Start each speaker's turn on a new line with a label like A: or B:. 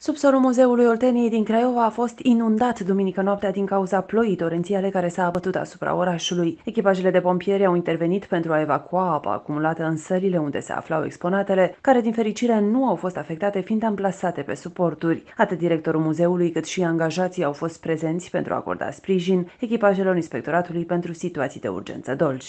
A: Subsolul Muzeului Olteniei din Craiova a fost inundat duminică noaptea din cauza ploii torențiale care s-a abătut asupra orașului. Echipajele de pompieri au intervenit pentru a evacua apa acumulată în sările unde se aflau exponatele, care din fericire nu au fost afectate fiind amplasate pe suporturi. Atât directorul muzeului cât și angajații au fost prezenți pentru a acorda sprijin echipajelor inspectoratului pentru situații de urgență Dolj.